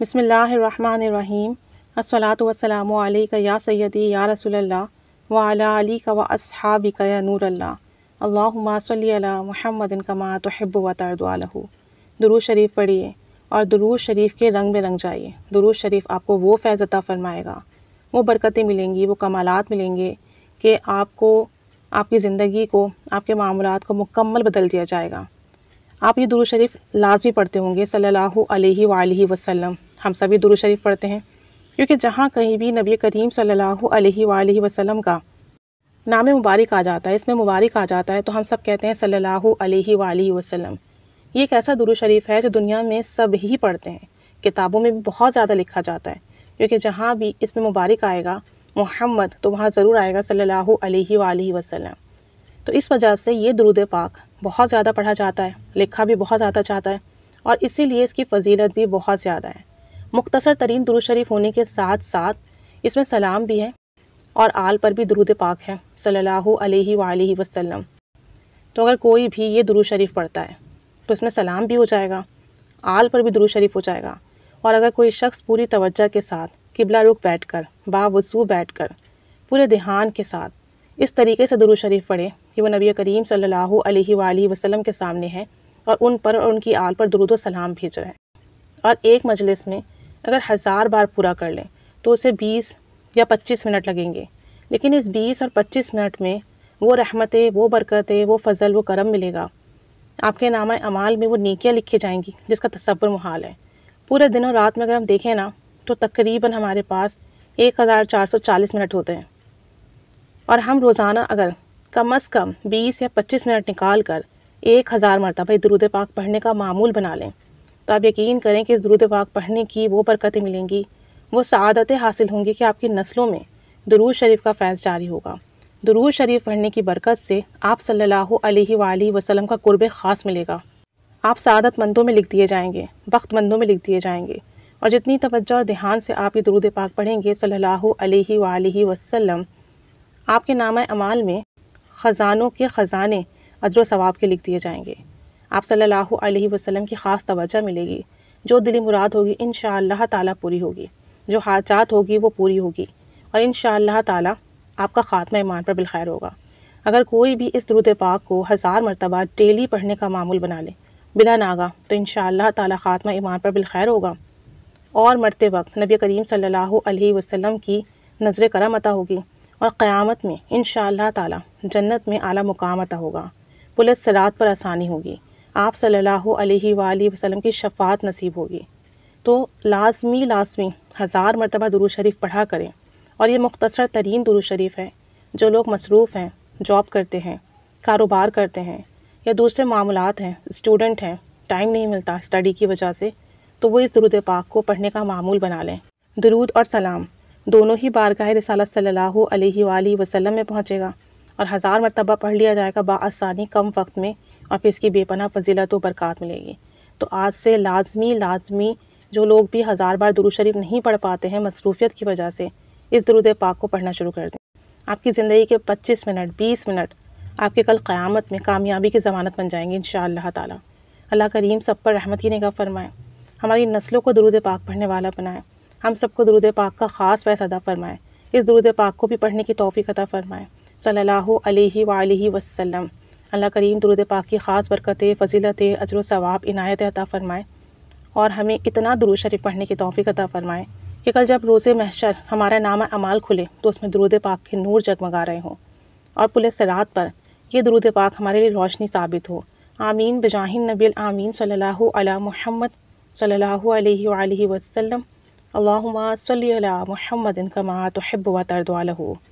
बसमीम असलात वसलाम या सैदी या रसोल्ला वाला अली का व असहाबी का या नूर अल्लाह अल्लाहमासल महमदिन कमा तहब व तरदु दरूज शरीफ पढ़िए और दरूज शरीफ के रंग में रंग जाइए दरू शरीफ आपको वो फैज़ अता फ़रमाएगा वो बरकतें मिलेंगी वो कमालत मिलेंगे कि आपको आपकी ज़िंदगी को आपके मामला को मुकम्मल बदल दिया जाएगा आप ये दुरू शरीफ लाजमी पढ़ते होंगे सल्लल्लाहु अलैहि वसल्लम हम सभी दुरू शरीफ पढ़ते हैं क्योंकि जहाँ कहीं भी नबी करीम सल्लल्लाहु सल्ला का नाम मुबारक आ जाता है इसमें मुबारक आ जाता है तो हम सब कहते हैं सल्ला वसलम ये एक ऐसा दुरू शरीफ है जो दुनिया में सब ही पढ़ते हैं किताबों में भी बहुत ज़्यादा लिखा जाता है क्योंकि जहाँ भी इसमें मुबारक आएगा मोहम्मद तो वहाँ ज़रूर आएगा सल्ला वसलम तो इस वजह से ये दरुद पाक बहुत ज़्यादा पढ़ा जाता है लिखा भी बहुत ज़्यादा जाता है और इसीलिए इसकी फजीलत भी बहुत ज़्यादा है मुख्तसर तरीन दुरुद शरीफ होने के साथ साथ इसमें सलाम भी है और आल पर भी दुरुद पाक है सल्लल्लाहु वसम तो अगर कोई भी ये दुरुद शरीफ पढ़ता है तो इसमें सलाम भी हो जाएगा आल पर भी दुरुद शरीफ हो जाएगा और अगर कोई शख्स पूरी तवज्जा के साथ किबला रुख बैठ कर बावसू बैठ कर पूरे ध्यान के साथ इस तरीके से दुरुद शरीफ पढ़े कि वो नबी करीम सल्लल्लाहु वसलम के सामने है और उन पर और उनकी आल पर दुरुद सलाम भेज रहे हैं और एक मजलिस में अगर हज़ार बार पूरा कर लें तो उसे बीस या पच्चीस मिनट लगेंगे लेकिन इस बीस और पच्चीस मिनट में वो रहमतें वो बरकतें वो फ़ल वो करम मिलेगा आपके नामा अमाल में वो नेकियाँ लिखी जाएंगी जिसका तस्वर महाल है पूरे दिन और रात में अगर हम देखें ना तो तकरीबन हमारे पास एक हज़ार चार सौ चालीस मिनट होते हैं और हम रोज़ाना अगर कम अज़ कम बीस या पच्चीस मिनट निकाल कर एक हज़ार मरतबा दरुद पाक पढ़ने का मामूल बना लें तो आप यकीन करें कि दरूद पाक पढ़ने की वो बरकतें मिलेंगी वो सआदतें हासिल होंगी कि आपकी नस्लों में दरूज शरीफ का फैज़ जारी होगा दरूज शरीफ पढ़ने की बरकत से आप सल्लल्लाहु अलैहि सल्ला वसल्लम का कुर्ब ख़ास मिलेगा आप सआदत मंदों में लिख दिए जाएंगे मंदों में लिख दिए जाएंगे और जितनी तवज्जो और ध्यान से आप ये दरूद पाक पढ़ेंगे सल्लल्लाहु अलैहि वसल्लम आपके नाम अमाल में ख़ज़ानों के ख़ज़ाने अजर सवाब के लिख दिए जाएंगे आप सल्लल्लाहु अलैहि वसल्लम की ख़ास तवज्जो मिलेगी जो दिली मुराद होगी इन ताला पूरी होगी जो हाजात होगी वो पूरी होगी और इन ताला आपका ख़ात्मा ईमान पर बिलखैर होगा अगर कोई भी इस दरुद पाक को हज़ार मरतबा डेली पढ़ने का मामूल बना ले बिला नागा तो इन ताला ख़ात्मा ईमान पर बिलखैर होगा और मरते वक्त नबी करीम सल्लल्लाहु अलैहि वसल्लम की नज़र करम अता होगी और क़यामत में इन ताला जन्नत में आला मुकाम अता होगा पुलिस सरात पर आसानी होगी आप सल्लल्लाहु अलैहि वसल्लम की शफात नसीब होगी तो लाजमी लाजमी हज़ार मरतबा दुरुद शरीफ पढ़ा करें और ये मुख्तसर तरीन दुरुद शरीफ है जो लोग मसरूफ़ हैं जॉब करते हैं कारोबार करते हैं या दूसरे मामला हैं स्टूडेंट हैं टाइम नहीं मिलता स्टडी की वजह से तो वो इस दरुद पाक को पढ़ने का मामूल बना लें दरूद और सलाम दोनों ही बारगाह रसालत सल्लल्लाहु अलैहि वसल्लम में पहुँचेगा और हज़ार मरतबा पढ़ लिया जाएगा बासानी कम वक्त में और फिर इसकी बेपना फजीलत तो बरकत मिलेगी तो आज से लाजमी लाजमी जो लोग भी हज़ार बार दुरुद शरीफ नहीं पढ़ पाते हैं मसरूफियत की वजह से इस दुरुद पाक को पढ़ना शुरू कर दें आपकी ज़िंदगी के 25 मिनट 20 मिनट आपके कल क़्यामत में कामयाबी की ज़मानत बन जाएंगे इन शाह अल्लाह करीम सब पर रहमत की निगाह फरमाए हमारी नस्लों को दुरुद पाक पढ़ने वाला बनाए हम सबको दुरुद पाक का ख़ास पैसा अदा फरमाएँ इस दुरुद पाक को भी पढ़ने की तोफ़ी अदा फरमाएँ सल्लल्लाहु अलैहि वसल्लम अल्लाह करीम दुरुद पाक की ख़ास बरकत फजीलत अजर सवाब इनायत अता फ़रमाए और हमें इतना दुरुद शरीफ पढ़ने की तोफ़ी अता फ़रमाए कि कल जब रोज़ महशर हमारा नाम अमाल खुले तो उसमें दुरुद पाक के नूर जगमगा रहे हों और पुलिस सरात पर यह दुरुद पाक हमारे लिए रोशनी साबित हो आमीन बजाहिन नबी आमीन सल्ला महमद सल्ला वसम अल्लाम सल महमद कमा तहब व तरद